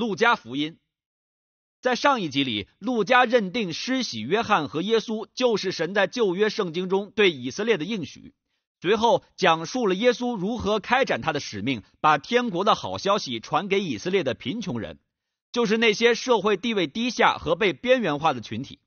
路加福音，在上一集里，路加认定施洗约翰和耶稣就是神在旧约圣经中对以色列的应许。随后讲述了耶稣如何开展他的使命，把天国的好消息传给以色列的贫穷人，就是那些社会地位低下和被边缘化的群体。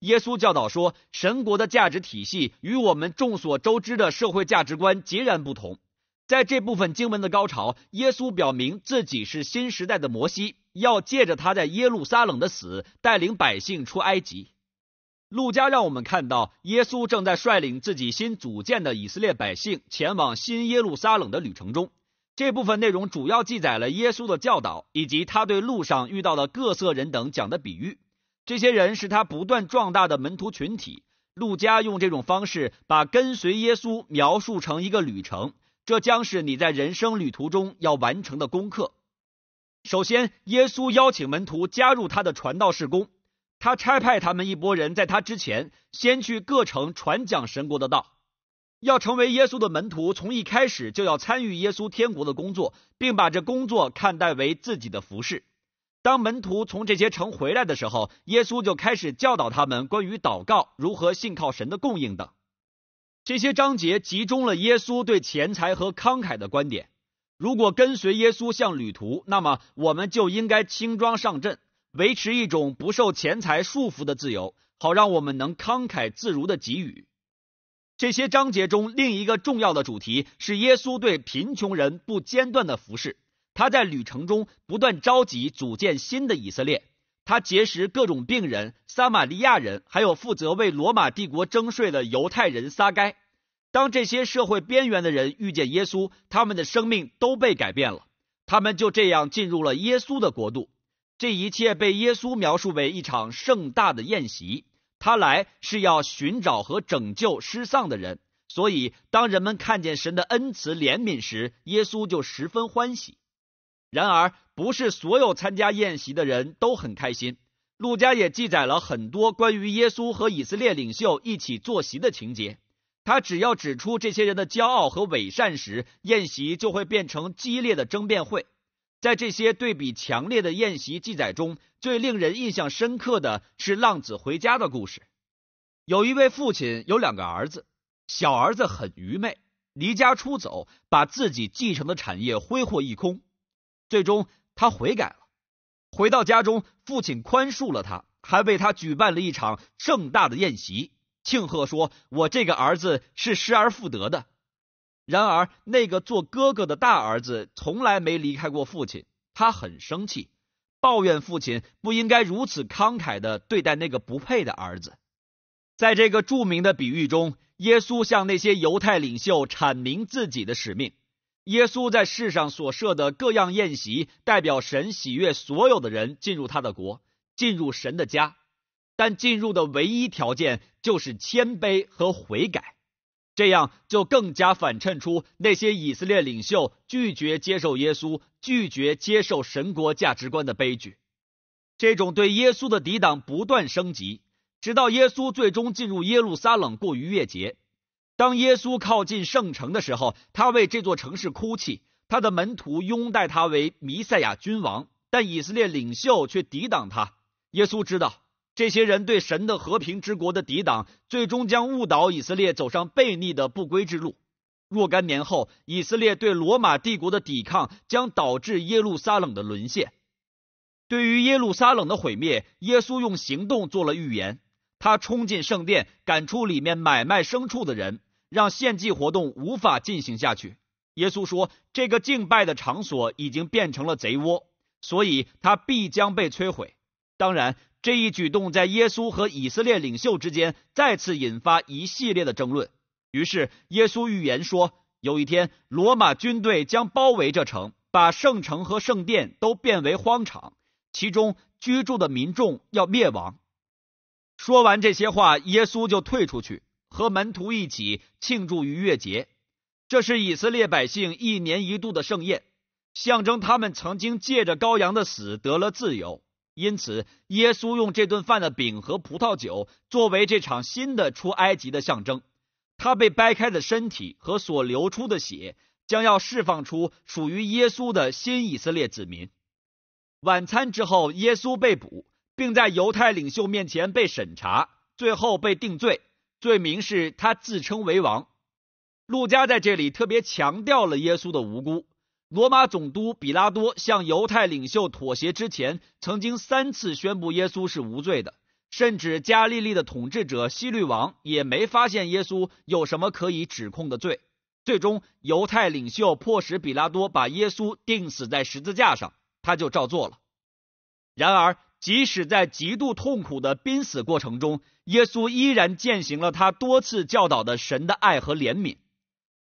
耶稣教导说，神国的价值体系与我们众所周知的社会价值观截然不同。在这部分经文的高潮，耶稣表明自己是新时代的摩西。要借着他在耶路撒冷的死，带领百姓出埃及。路加让我们看到，耶稣正在率领自己新组建的以色列百姓前往新耶路撒冷的旅程中。这部分内容主要记载了耶稣的教导，以及他对路上遇到的各色人等讲的比喻。这些人是他不断壮大的门徒群体。路加用这种方式把跟随耶稣描述成一个旅程，这将是你在人生旅途中要完成的功课。首先，耶稣邀请门徒加入他的传道事工。他差派他们一拨人在他之前，先去各城传讲神国的道。要成为耶稣的门徒，从一开始就要参与耶稣天国的工作，并把这工作看待为自己的服饰。当门徒从这些城回来的时候，耶稣就开始教导他们关于祷告、如何信靠神的供应等。这些章节集中了耶稣对钱财和慷慨的观点。如果跟随耶稣像旅途，那么我们就应该轻装上阵，维持一种不受钱财束缚的自由，好让我们能慷慨自如的给予。这些章节中另一个重要的主题是耶稣对贫穷人不间断的服侍。他在旅程中不断召集组建新的以色列，他结识各种病人、撒玛利亚人，还有负责为罗马帝国征税的犹太人撒该。当这些社会边缘的人遇见耶稣，他们的生命都被改变了。他们就这样进入了耶稣的国度。这一切被耶稣描述为一场盛大的宴席。他来是要寻找和拯救失丧的人。所以，当人们看见神的恩慈怜悯时，耶稣就十分欢喜。然而，不是所有参加宴席的人都很开心。路加也记载了很多关于耶稣和以色列领袖一起坐席的情节。他只要指出这些人的骄傲和伪善时，宴席就会变成激烈的争辩会。在这些对比强烈的宴席记载中，最令人印象深刻的是“浪子回家”的故事。有一位父亲有两个儿子，小儿子很愚昧，离家出走，把自己继承的产业挥霍一空，最终他悔改了，回到家中，父亲宽恕了他，还为他举办了一场盛大的宴席。庆贺说：“我这个儿子是失而复得的。”然而，那个做哥哥的大儿子从来没离开过父亲，他很生气，抱怨父亲不应该如此慷慨的对待那个不配的儿子。在这个著名的比喻中，耶稣向那些犹太领袖阐明自己的使命：耶稣在世上所设的各样宴席，代表神喜悦所有的人进入他的国，进入神的家。但进入的唯一条件就是谦卑和悔改，这样就更加反衬出那些以色列领袖拒绝接受耶稣、拒绝接受神国价值观的悲剧。这种对耶稣的抵挡不断升级，直到耶稣最终进入耶路撒冷过逾越节。当耶稣靠近圣城的时候，他为这座城市哭泣，他的门徒拥戴他为弥赛亚君王，但以色列领袖却抵挡他。耶稣知道。这些人对神的和平之国的抵挡，最终将误导以色列走上悖逆的不归之路。若干年后，以色列对罗马帝国的抵抗将导致耶路撒冷的沦陷。对于耶路撒冷的毁灭，耶稣用行动做了预言。他冲进圣殿，赶出里面买卖牲畜的人，让献祭活动无法进行下去。耶稣说：“这个敬拜的场所已经变成了贼窝，所以它必将被摧毁。”当然，这一举动在耶稣和以色列领袖之间再次引发一系列的争论。于是，耶稣预言说，有一天罗马军队将包围这城，把圣城和圣殿都变为荒场，其中居住的民众要灭亡。说完这些话，耶稣就退出去，和门徒一起庆祝逾越节。这是以色列百姓一年一度的盛宴，象征他们曾经借着羔羊的死得了自由。因此，耶稣用这顿饭的饼和葡萄酒作为这场新的出埃及的象征。他被掰开的身体和所流出的血，将要释放出属于耶稣的新以色列子民。晚餐之后，耶稣被捕，并在犹太领袖面前被审查，最后被定罪，罪名是他自称为王。路加在这里特别强调了耶稣的无辜。罗马总督比拉多向犹太领袖妥协之前，曾经三次宣布耶稣是无罪的。甚至加利利的统治者希律王也没发现耶稣有什么可以指控的罪。最终，犹太领袖迫使比拉多把耶稣钉死在十字架上，他就照做了。然而，即使在极度痛苦的濒死过程中，耶稣依然践行了他多次教导的神的爱和怜悯。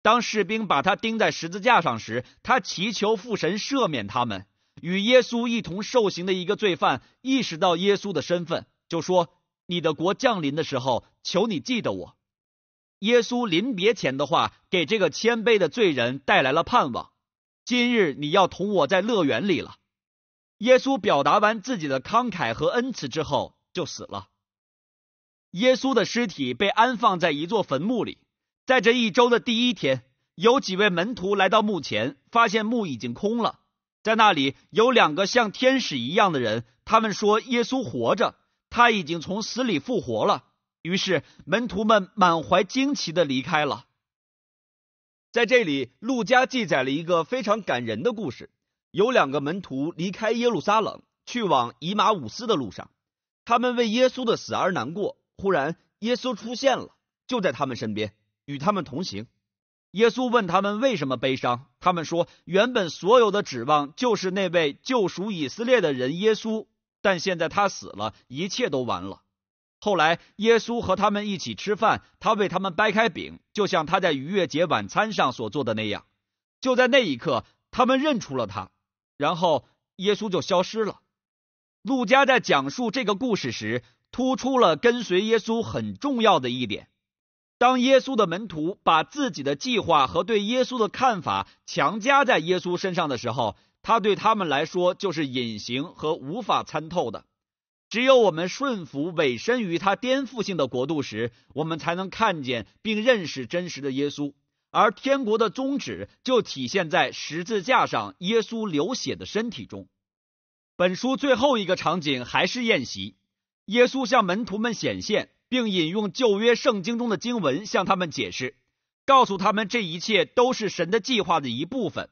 当士兵把他钉在十字架上时，他祈求父神赦免他们。与耶稣一同受刑的一个罪犯意识到耶稣的身份，就说：“你的国降临的时候，求你记得我。”耶稣临别前的话给这个谦卑的罪人带来了盼望。今日你要同我在乐园里了。耶稣表达完自己的慷慨和恩慈之后，就死了。耶稣的尸体被安放在一座坟墓里。在这一周的第一天，有几位门徒来到墓前，发现墓已经空了。在那里有两个像天使一样的人，他们说耶稣活着，他已经从死里复活了。于是门徒们满怀惊奇的离开了。在这里，路加记载了一个非常感人的故事：有两个门徒离开耶路撒冷，去往以马忤斯的路上，他们为耶稣的死而难过。忽然，耶稣出现了，就在他们身边。与他们同行，耶稣问他们为什么悲伤。他们说，原本所有的指望就是那位救赎以色列的人耶稣，但现在他死了，一切都完了。后来，耶稣和他们一起吃饭，他为他们掰开饼，就像他在逾越节晚餐上所做的那样。就在那一刻，他们认出了他，然后耶稣就消失了。路加在讲述这个故事时，突出了跟随耶稣很重要的一点。当耶稣的门徒把自己的计划和对耶稣的看法强加在耶稣身上的时候，他对他们来说就是隐形和无法参透的。只有我们顺服委身于他颠覆性的国度时，我们才能看见并认识真实的耶稣。而天国的宗旨就体现在十字架上耶稣流血的身体中。本书最后一个场景还是宴席，耶稣向门徒们显现。并引用旧约圣经中的经文向他们解释，告诉他们这一切都是神的计划的一部分。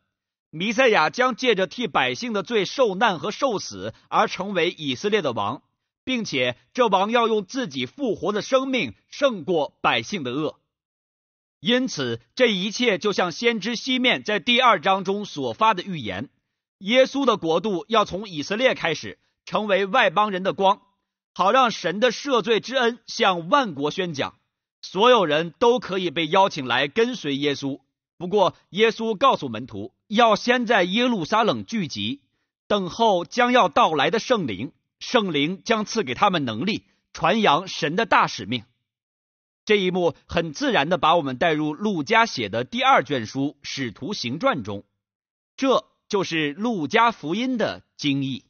弥赛亚将借着替百姓的罪受难和受死而成为以色列的王，并且这王要用自己复活的生命胜过百姓的恶。因此，这一切就像先知西面在第二章中所发的预言：耶稣的国度要从以色列开始，成为外邦人的光。好让神的赦罪之恩向万国宣讲，所有人都可以被邀请来跟随耶稣。不过，耶稣告诉门徒，要先在耶路撒冷聚集，等候将要到来的圣灵。圣灵将赐给他们能力，传扬神的大使命。这一幕很自然的把我们带入路加写的第二卷书《使徒行传》中，这就是路加福音的精义。